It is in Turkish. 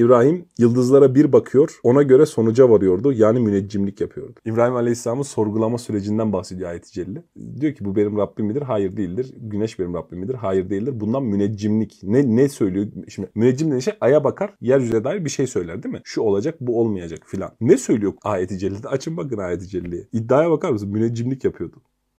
İbrahim yıldızlara bir bakıyor, ona göre sonuca varıyordu. Yani müneccimlik yapıyordu. İbrahim Aleyhisselam'ın sorgulama sürecinden bahsediyor ayet-i celli. Diyor ki bu benim Rabbim midir? Hayır değildir. Güneş benim Rabbim midir? Hayır değildir. Bundan müneccimlik. Ne ne söylüyor? Şimdi müneccim dediğin şey aya bakar, yeryüzüne dair bir şey söyler değil mi? Şu olacak, bu olmayacak filan. Ne söylüyor ayet-i cellide? Açın bakın ayet-i celliye. İddiaya bakar mısın? Müneccimlik yapıyordu.